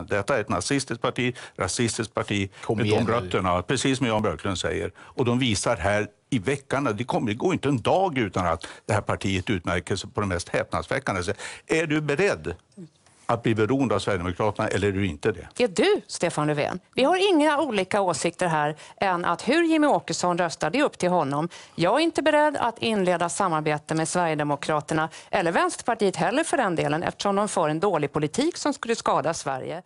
liknande. Detta är ett nazistiskt parti, rasistiskt parti Kom med de rötterna, nu. precis som Jan Björklund säger. Och de visar här i veckan, det, kommer, det går inte en dag utan att det här partiet utmärker sig på det mest häpnadsväckande sätt. Är du beredd att bli beroende av Sverigedemokraterna eller är du inte det? Det Är du, Stefan Löfven? Vi har inga olika åsikter här än att hur Jimmy Åkesson röstar, det är upp till honom. Jag är inte beredd att inleda samarbete med Sverigedemokraterna eller Vänsterpartiet heller för den delen eftersom de för en dålig politik som skulle skada Sverige.